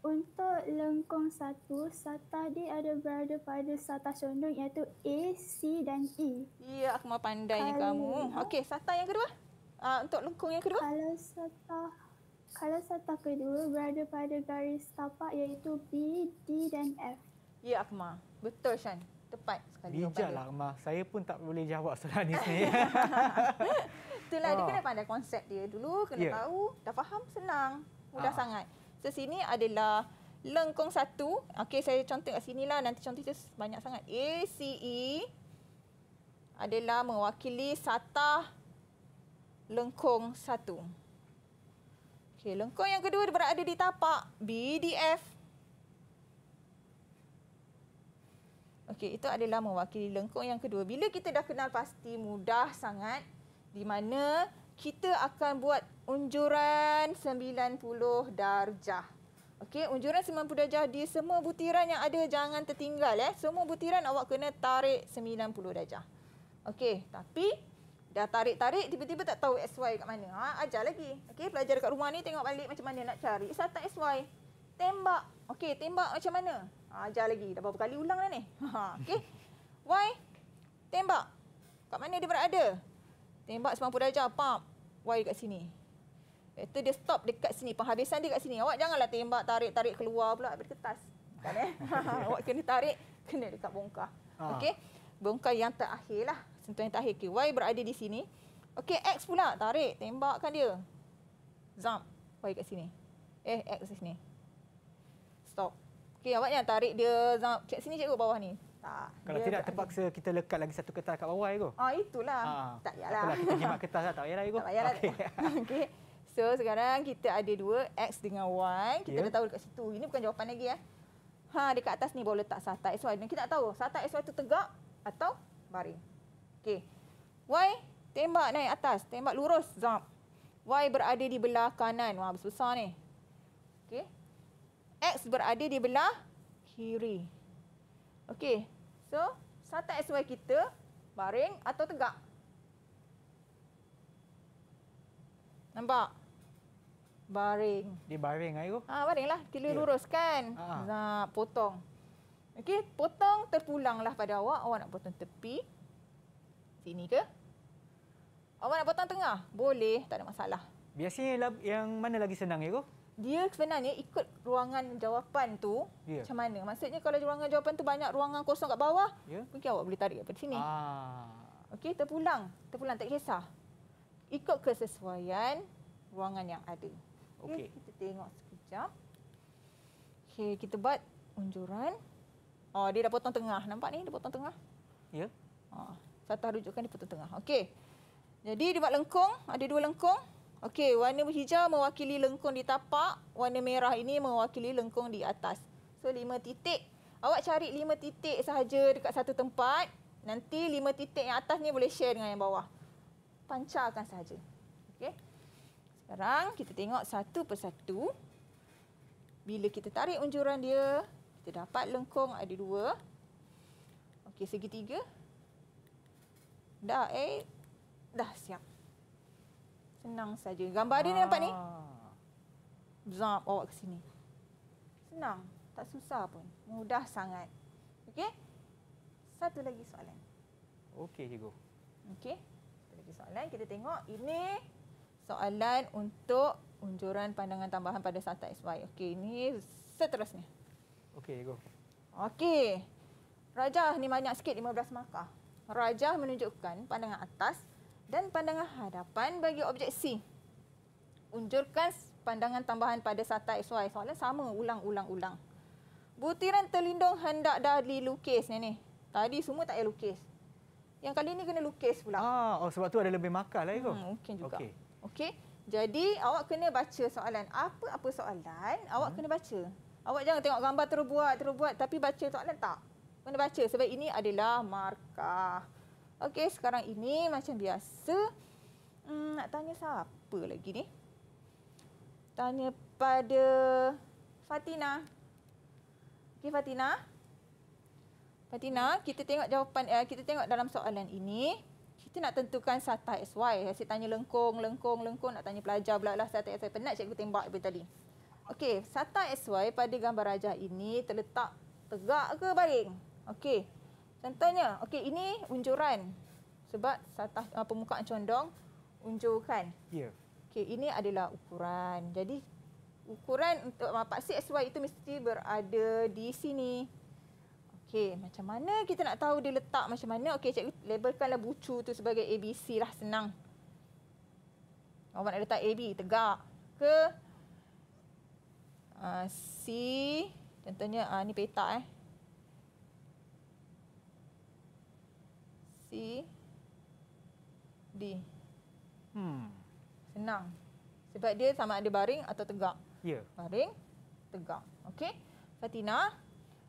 Untuk lengkung satu, satah dia ada berada pada satah condong iaitu A, C dan E. Ya, aku mah pandai kalau, kamu. Okey, satah yang kedua? Uh, untuk lengkung yang kedua? Kalau satah kalau satah kedua berada pada garis tapak iaitu B, D dan F. Ya, Akma. Betul, Shan. Tepat sekali. Bijak lah, Akma. Saya pun tak boleh jawab soalan ini. Itulah, ha. dia ah. kena pandai konsep dia dulu, kena yeah. tahu, dah faham, senang, mudah ha. sangat. So, sini adalah lengkung satu. Okey, saya contoh kat sini lah, nanti contoh banyak sangat. A, C, E adalah mewakili sata lengkung satu. Okey, lengkung yang kedua berada di tapak B, D, F. Okey, itu adalah mewakili lengkung yang kedua. Bila kita dah kenal pasti mudah sangat di mana kita akan buat unjuran 90 darjah. Okey, unjuran 90 darjah di semua butiran yang ada jangan tertinggal eh. Semua butiran awak kena tarik 90 darjah. Okey, tapi dah tarik-tarik tiba-tiba tak tahu XY kat mana. Ha, ajar lagi. Okey, pelajar dekat rumah ni tengok balik macam mana nak cari. Satu XY. Tembak. Okey, tembak macam mana? Ha, ajar lagi. Dah berapa kali ulang dah ni. Ha, okey. Y. Tembak. Kat mana dia berada? Tembak 90 darjah, pump wire kat sini. Lepas tu dia stop dekat sini, penghabisan dia kat sini. Awak janganlah tembak, tarik-tarik keluar pula dari kertas. Kan, eh? Awak kena tarik, kena dekat bongkar. Ah. Okey, bongkar yang terakhir lah. Sentuh yang terakhir. Okay. Y berada di sini. Okey, X pula, tarik, tembakkan dia. Zamp. wire kat sini. Eh, X di sini. Stop. Okey, awak yang tarik dia, zump. Kat sini cikgu, bawah ni. Tak. Kalau tidak terpaksa ada. kita lekat lagi satu kertas kat bawah ego. Ah itulah. Ha. Tak payahlah. Apalah, kita jimat kertas lah, Tak payahlah itu. Tak Okey. So sekarang kita ada dua X dengan Y. Kita ya. dah tahu dekat situ. Ini bukan jawapan lagi ya. Ha dekat atas ni boleh letak satak XY. Dan kita tak tahu satak XY itu tegak atau baring. Okey. Y tembak naik atas. Tembak lurus. Zap. Y berada di belah kanan. Wah besar-besar ni. Okey. X berada di belah kiri. Okey. So, sata SY kita baring atau tegak? Nampak? Baring. Di baring ayo. Ah, ha, baringlah. Kita yeah. luruskan. Ha, ah. potong. Okey, potong terpulanglah pada awak. Awak nak potong tepi? Sini ke? Awak nak potong tengah? Boleh, tak ada masalah. Biasanya yang mana lagi senang ayo? dia sebenarnya ikut ruangan jawapan tu yeah. macam mana? Maksudnya kalau ruangan jawapan tu banyak ruangan kosong kat bawah, yeah. mungkin awak boleh tarik daripada sini. Ah. Okey, terpulang. Terpulang tak kisah. Ikut kesesuaian ruangan yang ada. Okey, okay, kita tengok sekejap. Okey, kita buat unjuran. Oh, dia dah potong tengah. Nampak ni dia potong tengah? Ya. Yeah. Oh, satu rujukan dia potong tengah. Okey. Jadi dia buat lengkung, ada dua lengkung. Okey, warna hijau mewakili lengkung di tapak, warna merah ini mewakili lengkung di atas. So lima titik. Awak cari lima titik sahaja dekat satu tempat. Nanti lima titik yang atas ni boleh share dengan yang bawah. Pancarkan sahaja. Okey. Sekarang kita tengok satu persatu. Bila kita tarik unjuran dia, kita dapat lengkung ada dua. Okey, segitiga. Dah eh. Dah siap. Senang saja. Gambar dia ni nampak ni. Zap ah. bawa ke sini. Senang, tak susah pun. Mudah sangat. Okey. Satu lagi soalan. Okey, cikgu. Okey. Satu lagi soalan kita tengok ini soalan untuk unjuran pandangan tambahan pada sata SY. Okey, ini seterusnya. Okey, cikgu. Okey. Rajah ni banyak sikit 15 markah. Rajah menunjukkan pandangan atas dan pandangan hadapan bagi objek C. Unjurkan pandangan tambahan pada sata XY. Soalan sama, ulang-ulang-ulang. Butiran terlindung hendak dah dilukis ni ni. Tadi semua tak payah lukis. Yang kali ini kena lukis pula. Ah, oh, sebab tu ada lebih makan lah ikut. Hmm, mungkin juga. Okey. Okay. Jadi awak kena baca soalan. Apa-apa soalan hmm. awak kena baca. Awak jangan tengok gambar terbuat, terbuat tapi baca soalan tak. Kena baca sebab ini adalah markah. Okey, sekarang ini macam biasa hmm, nak tanya siapa lagi ni? Tanya pada Fatina. Okey Fatina. Fatina, kita tengok jawapan eh, kita tengok dalam soalan ini. Kita nak tentukan sata XY. Saya tanya lengkung, lengkung, lengkung. Nak tanya pelajar pula lah sata XY. Penat cikgu tembak dari tadi. Okey, sata XY pada gambar rajah ini terletak tegak ke baring? Okey. Contohnya, okey ini unjuran sebab satah ah, uh, permukaan condong unjurkan. Ya. Yeah. Okey, ini adalah ukuran. Jadi ukuran untuk paksi XY itu mesti berada di sini. Okey, macam mana kita nak tahu dia letak macam mana? Okey, cikgu labelkanlah bucu tu sebagai ABC lah senang. Awak nak letak AB tegak ke uh, C contohnya uh, ni petak eh. C D Hmm Senang Sebab dia sama ada baring atau tegak Ya yeah. Baring Tegak Okey Fatina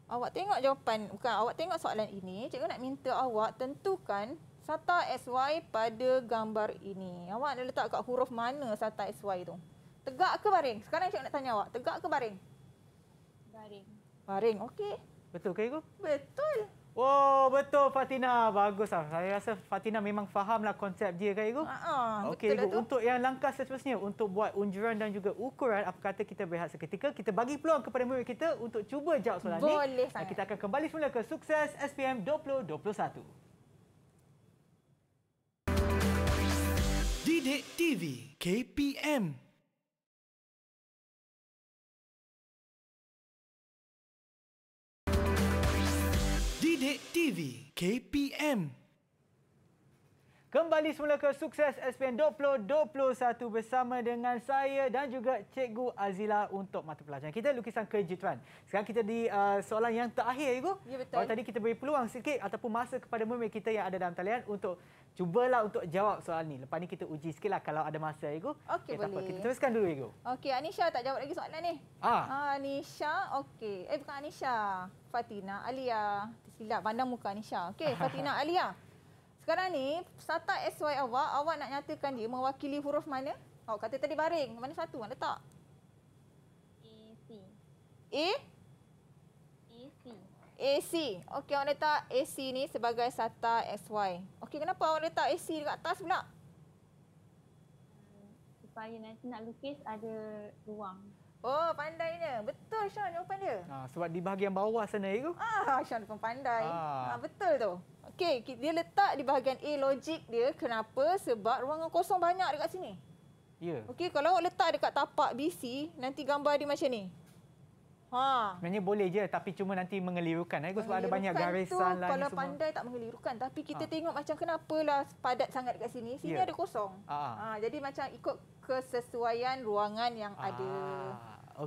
Awak tengok jawapan Bukan awak tengok soalan ini Cikgu nak minta awak tentukan Sata SY pada gambar ini Awak nak letak kat huruf mana Sata SY tu Tegak ke baring? Sekarang cikgu nak tanya awak Tegak ke baring? Baring Baring, okey Betul ke ikut? Betul Oh betul Fatina bagus lah. Saya rasa Fatina memang fahamlah konsep dia kan ibu. Ah, ha, ha, Okey ibu lah untuk yang langkah seterusnya untuk buat unjuran dan juga ukuran apa kata kita berehat seketika kita bagi peluang kepada murid kita untuk cuba jawab soalan ni. Boleh. Sangat. Kita akan kembali semula ke sukses SPM 2021. Didik TV KPM Bidik TV KPM Kembali semula ke Sukses SPM 2021 bersama dengan saya dan juga Cikgu Azila untuk mata pelajaran. Kita lukisan kerja Sekarang kita di uh, soalan yang terakhir, Cikgu. Ya, betul. Kalau tadi kita beri peluang sikit ataupun masa kepada murid kita yang ada dalam talian untuk Cubalah untuk jawab soalan ni. Lepas ni kita uji sikit lah kalau ada masa, Ego. Okey, okay, boleh. Kita teruskan dulu, Ego. Okey, Anisha tak jawab lagi soalan ni. Ah. Anisha, okey. Eh, bukan Anisha. Fatina, Alia. Silap, pandang muka Anisha. Okey, Fatina, Alia. Sekarang ni, sata SY awak, awak nak nyatakan dia mewakili huruf mana? Awak kata tadi baring. Mana satu? Mana letak? A, C. A? AC. Okey, awak letak AC ni sebagai SATA XY. Okey, kenapa awak letak AC dekat atas pula? Hmm, supaya nanti nak lukis ada ruang. Oh, pandainya. Betul, Sean. Jawapan dia. Ha, sebab di bahagian bawah sana itu. Eh, ah, Sean pun pandai. Ha. Ha, betul tu. Okey, dia letak di bahagian A logik dia. Kenapa? Sebab ruangan kosong banyak dekat sini. Ya. Yeah. Okey, kalau awak letak dekat tapak BC, nanti gambar dia macam ni. Ha. Sebenarnya boleh je tapi cuma nanti mengelirukan. Eh, sebab ada banyak garisan lain Kalau semua. pandai tak mengelirukan. Tapi kita ha. tengok macam kenapa lah padat sangat dekat sini. Sini yeah. ada kosong. Ha. Ha. Jadi macam ikut kesesuaian ruangan yang ha. ada.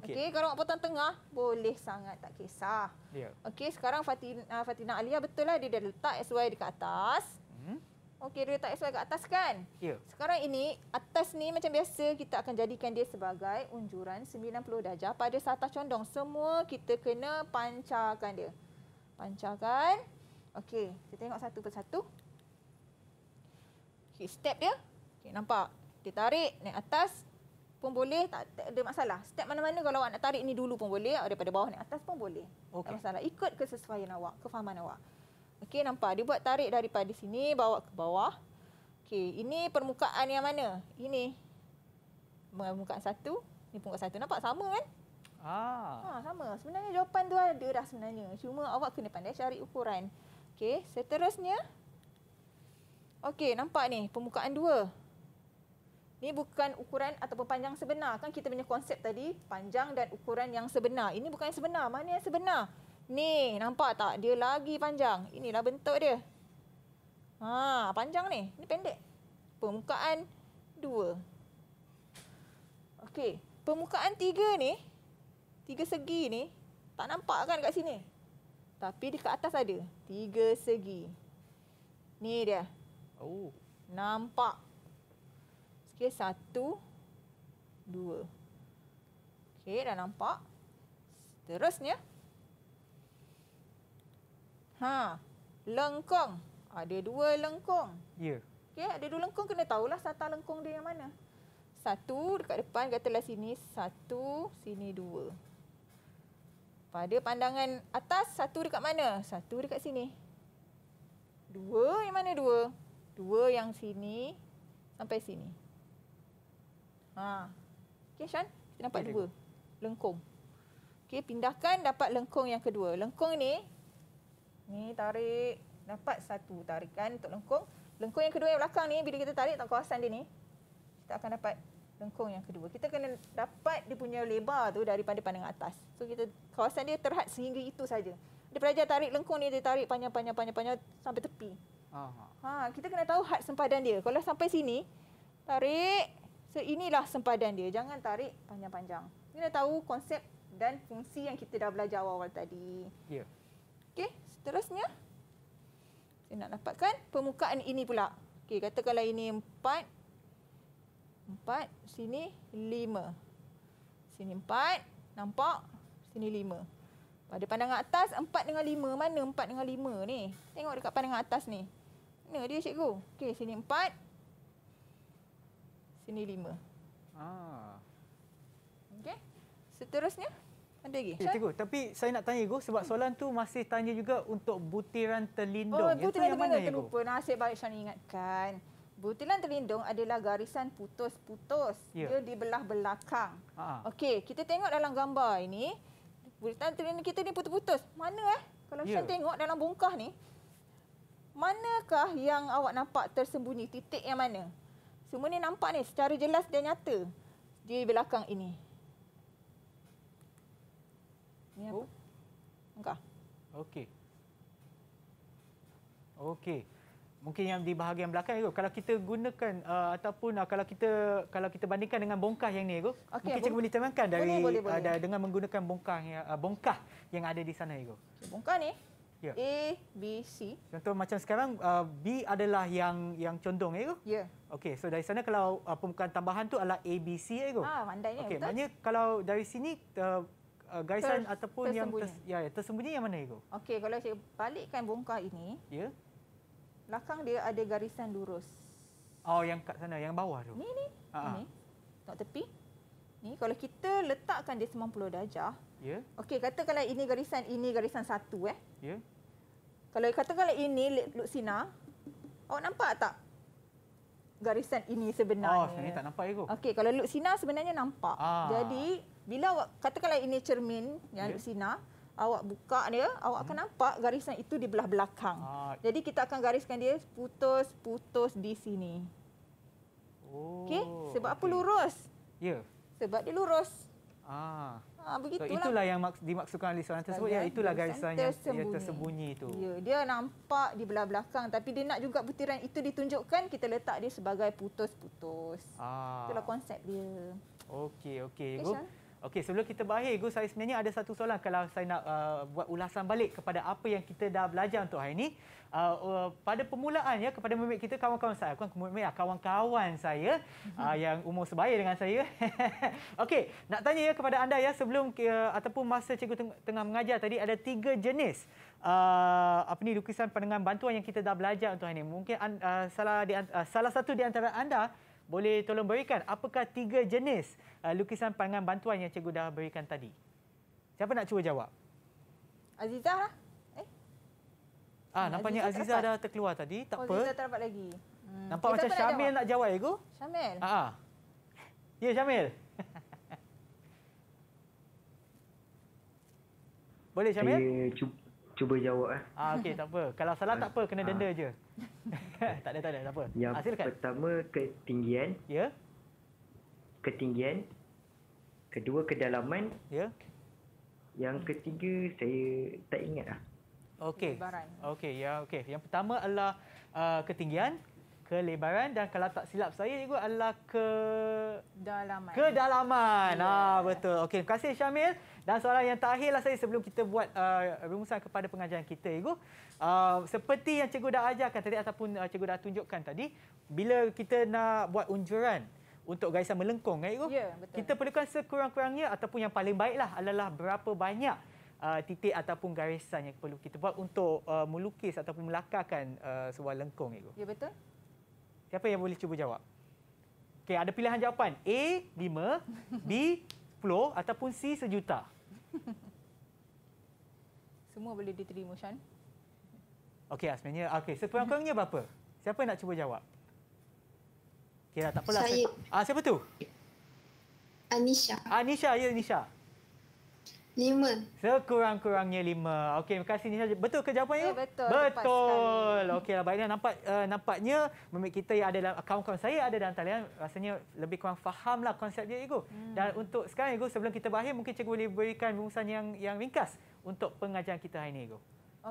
Okey. Okay, kalau apa tengah boleh sangat tak kisah. Yeah. Okey, sekarang Fatina, ah, Fatina Alia betul lah dia dah letak SY dekat atas. Okey, dia letak X-Y kat atas kan? Ya. Yeah. Sekarang ini, atas ni macam biasa kita akan jadikan dia sebagai unjuran 90 darjah pada satah condong. Semua kita kena pancarkan dia. Pancarkan. Okey, kita tengok satu persatu. Okey, step dia. Okey, nampak? Dia tarik naik atas pun boleh. Tak, tak ada masalah. Step mana-mana kalau awak nak tarik ni dulu pun boleh. Daripada bawah naik atas pun boleh. Okay. Tak masalah. Ikut kesesuaian awak, kefahaman awak. Okey nampak dia buat tarik daripada sini bawa ke bawah. Okey ini permukaan yang mana? Ini. Permukaan satu, ini permukaan satu. Nampak sama kan? Ah. Ha, sama. Sebenarnya jawapan tu ada dah sebenarnya. Cuma awak kena pandai cari ukuran. Okey, seterusnya. Okey, nampak ni permukaan dua. Ini bukan ukuran atau panjang sebenar. Kan kita punya konsep tadi panjang dan ukuran yang sebenar. Ini bukan yang sebenar. Mana yang sebenar? Ni, nampak tak? Dia lagi panjang. Inilah bentuk dia. Ha, panjang ni. Ini pendek. Permukaan dua. Okey. Permukaan tiga ni, tiga segi ni, tak nampak kan kat sini? Tapi dekat atas ada. Tiga segi. Ni dia. Oh. Nampak. Okey, satu, dua. Okey, dah nampak. Seterusnya, Ha, lengkong. Ada dua lengkong. Ya. Yeah. Okey, ada dua lengkong kena tahulah satu lengkong dia yang mana. Satu dekat depan katalah sini, satu sini dua. Pada pandangan atas satu dekat mana? Satu dekat sini. Dua yang mana dua? Dua yang sini sampai sini. Ha. Okey, Shan, kita nampak dua lengkong. Okey, pindahkan dapat lengkong yang kedua. Lengkong ni Ni tarik. Dapat satu tarikan untuk lengkung. Lengkung yang kedua yang belakang ni, bila kita tarik tak kawasan dia ni, kita akan dapat lengkung yang kedua. Kita kena dapat dia punya lebar tu daripada pandang atas. So kita kawasan dia terhad sehingga itu saja. Dia pelajar tarik lengkung ni, dia tarik panjang-panjang-panjang-panjang sampai tepi. Aha. Ha, kita kena tahu had sempadan dia. Kalau sampai sini, tarik. So inilah sempadan dia. Jangan tarik panjang-panjang. Kita tahu konsep dan fungsi yang kita dah belajar awal-awal tadi. Ya. Yeah. Okey. Terusnya, saya nak dapatkan permukaan ini pula. Okey, katakanlah ini 4, 4, sini 5. Sini 4, nampak? Sini 5. Pada pandangan atas, 4 dengan 5. Mana 4 dengan 5 ni? Tengok dekat pandangan atas ni. Mana dia, cikgu? Okey, sini 4. Sini 5. Ah. Okey, seterusnya. Ada lagi. Eh, cikgu, tapi saya nak tanya cikgu sebab soalan tu masih tanya juga untuk butiran terlindung. Oh, butiran yang terlindung yang mana, terlupa. Cikgu? Nasib baik Syani ingatkan. Butiran terlindung adalah garisan putus-putus. Yeah. Dia di belah belakang. Ha. Okey, kita tengok dalam gambar ini. Butiran terlindung kita ni putus-putus. Mana eh? Kalau yeah. saya tengok dalam bungkah ni. Manakah yang awak nampak tersembunyi? Titik yang mana? Semua ni nampak ni secara jelas dan nyata. Di belakang ini. Ni apa? Oh. Engkau. Okey. Okey. Mungkin yang di bahagian belakang itu kalau kita gunakan uh, ataupun uh, kalau kita kalau kita bandingkan dengan bongkah yang ni itu okay, mungkin cikgu boleh terangkan dari boleh, boleh, uh, boleh. dengan menggunakan bongkah yang uh, bongkah yang ada di sana itu. bongkah ni ya. A B C. Contoh macam sekarang uh, B adalah yang yang condong itu. Ya. Okey, so dari sana kalau uh, pembukaan tambahan tu adalah A B C itu. Ah, pandainya okay, betul. Okey, maknanya kalau dari sini uh, uh, garisan Ter, ataupun tersembunyi. yang ters, ya, ya tersembunyi yang mana itu? Okey, kalau saya balikkan bongkar ini, ya. Yeah. Belakang dia ada garisan lurus. Oh, yang kat sana, yang bawah tu. Ni ni. Ha. Ah, ah. Ini. Tengok tepi. Ni kalau kita letakkan dia 90 darjah. Ya. Yeah. Okey, katakanlah ini garisan ini garisan satu eh. Ya. Yeah. Kalau katakanlah ini Luxina, awak nampak tak garisan ini sebenarnya? Oh, sebenarnya tak nampak ego. Okey, kalau Luxina sebenarnya nampak. Ah. Jadi, bila awak katakanlah ini cermin yang yeah. sini, awak buka dia, awak akan hmm. nampak garisan itu di belah belakang. Ah. Jadi kita akan gariskan dia putus-putus di sini. Oh. Okey, sebab okay. apa lurus? Ya. Yeah. Sebab dia lurus. Ah. Ah begitulah. So, itulah yang dimaksudkan oleh soalan tersebut ya, itulah garisan yang dia tersembunyi itu. Ya, dia nampak di belah belakang tapi dia nak juga butiran itu ditunjukkan, kita letak dia sebagai putus-putus. Ah. Itulah konsep dia. Okey, okey. Okay, Okey, sebelum kita berakhir, Gus, saya sebenarnya ada satu soalan kalau saya nak uh, buat ulasan balik kepada apa yang kita dah belajar untuk hari ini. Uh, uh, pada permulaan, ya, kepada murid kita, kawan-kawan saya, kawan-kawan, kawan-kawan saya mhm. uh, yang umur sebaya dengan saya. Okey, nak tanya ya kepada anda ya sebelum uh, ataupun masa cikgu teng- tengah mengajar tadi, ada tiga jenis uh, apa ni lukisan pandangan bantuan yang kita dah belajar untuk hari ini. Mungkin uh, salah, di, uh, salah satu di antara anda boleh tolong berikan apakah tiga jenis uh, lukisan pangan bantuan yang cikgu dah berikan tadi? Siapa nak cuba jawab? Aziza? Ha? Eh? Ah, hmm, nampaknya Aziza Azizah dah terkeluar tadi. Tak oh, apa. Azizah terdapat lagi. Hmm. Nampak eh, macam nak Syamil nak jawab, Ego. Syamil? Ah, ah. Ya, Syamil. boleh, Syamil? Saya cuba cuba jawab eh. Ah okey tak apa. Kalau salah tak apa kena ah. denda ah. je. tak ada tak ada tak apa. Yang Hasilkan. Ah, pertama ketinggian. Ya. Yeah. Ketinggian. Kedua kedalaman. Ya. Yeah. Yang ketiga saya tak ingat lah. Okey. Okey ya yeah, okey. Yang pertama adalah uh, ketinggian, kelebaran dan kalau tak silap saya cikgu adalah ke dalaman. Kedalaman. Yeah. Ah betul. Okey, terima kasih Syamil. Dan soalan yang terakhirlah saya sebelum kita buat uh, rumusan kepada pengajaran kita, ego Uh, seperti yang Cikgu dah ajarkan tadi ataupun uh, Cikgu dah tunjukkan tadi, bila kita nak buat unjuran untuk garisan melengkung, kan, eh, Cikgu? Ya, Kita perlukan sekurang-kurangnya ataupun yang paling baiklah adalah berapa banyak Uh, titik ataupun garisan yang perlu kita buat untuk uh, melukis ataupun melakarkan uh, sebuah lengkung. ego. Ya, betul. Siapa yang boleh cuba jawab? Okey, ada pilihan jawapan. A, 5. B, 10. Ataupun C, sejuta. Semua boleh diterima, Sean. Okey, ah, sebenarnya. Okey, sepengkongnya berapa? Siapa nak cuba jawab? Okey, tak apalah. Saya. Ah, siapa tu? Anisha. Anisha, ya Anisha. Lima. Sekurang-kurangnya lima. Okey, terima kasih Nisha. Betul ke jawapannya? Ya, betul. Betul. Okey, lah, baiklah. Nampak, uh, nampaknya memik kita yang ada dalam kawan-kawan saya ada dalam talian. Rasanya lebih kurang fahamlah konsep dia, Igu. Hmm. Dan untuk sekarang, Igu, sebelum kita berakhir, mungkin cikgu boleh berikan rumusan yang yang ringkas untuk pengajian kita hari ini, Igu.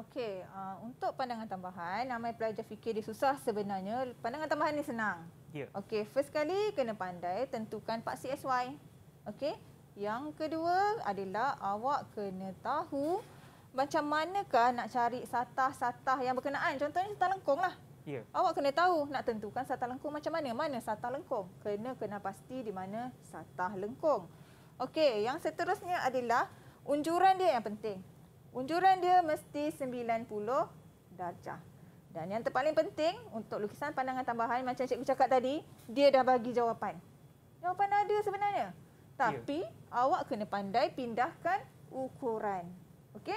Okey, uh, untuk pandangan tambahan, ramai pelajar fikir dia susah sebenarnya. Pandangan tambahan ini senang. Ya. Okey, first kali kena pandai tentukan paksi SY. Okey. Yang kedua adalah awak kena tahu macam manakah nak cari satah-satah yang berkenaan. Contohnya satah lengkong lah. Ya. Awak kena tahu nak tentukan satah lengkong macam mana. Mana satah lengkong? Kena kena pasti di mana satah lengkong. Okey, yang seterusnya adalah unjuran dia yang penting. Unjuran dia mesti 90 darjah. Dan yang terpaling penting untuk lukisan pandangan tambahan macam cikgu cakap tadi, dia dah bagi jawapan. Jawapan ada sebenarnya tapi yeah. awak kena pandai pindahkan ukuran. Okey?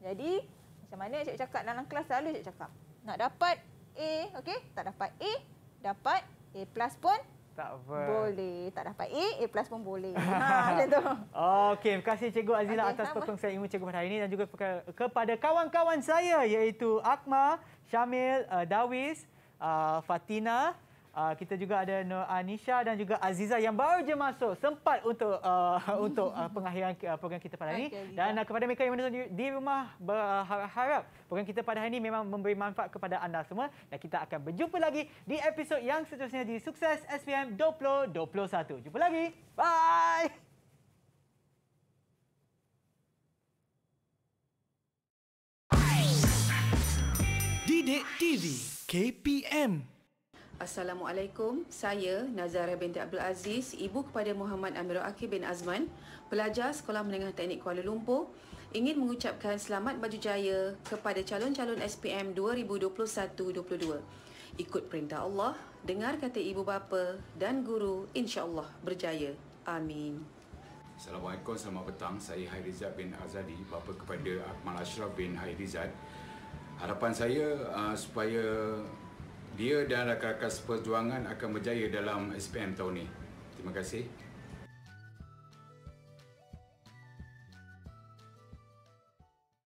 Jadi macam mana cikgu cakap dalam kelas selalu cikgu cakap. Nak dapat A, okey? Tak dapat A, dapat A+ plus pun tak apa. Boleh. Tak dapat A, A+ plus pun boleh. Ha, macam tu. Okey, terima kasih cikgu Azila okay, atas perkongsian ilmu cikgu pada hari ini dan juga kepada kawan-kawan saya iaitu Akma, Syamil, uh, Dawis, uh, Fatina Uh, kita juga ada Nur Anisha dan juga Aziza yang baru je masuk sempat untuk uh, untuk uh, pengakhiran uh, program kita pada hari okay, ini. Dan uh, kepada mereka yang menonton di rumah, berharap program kita pada hari ini memang memberi manfaat kepada anda semua. Dan kita akan berjumpa lagi di episod yang seterusnya di Sukses SPM 2021. Jumpa lagi. Bye! Didik TV KPM Assalamualaikum. Saya Nazara binti Abdul Aziz, ibu kepada Muhammad Amirul Akhir bin Azman, pelajar Sekolah Menengah Teknik Kuala Lumpur, ingin mengucapkan selamat baju jaya kepada calon-calon SPM 2021-22. Ikut perintah Allah, dengar kata ibu bapa dan guru, insya-Allah berjaya. Amin. Assalamualaikum, selamat petang. Saya Hairizat bin Azadi, bapa kepada Akmal Ashraf bin Hairizat. Harapan saya uh, supaya dia dan rakan-rakan seperjuangan akan berjaya dalam SPM tahun ini. Terima kasih.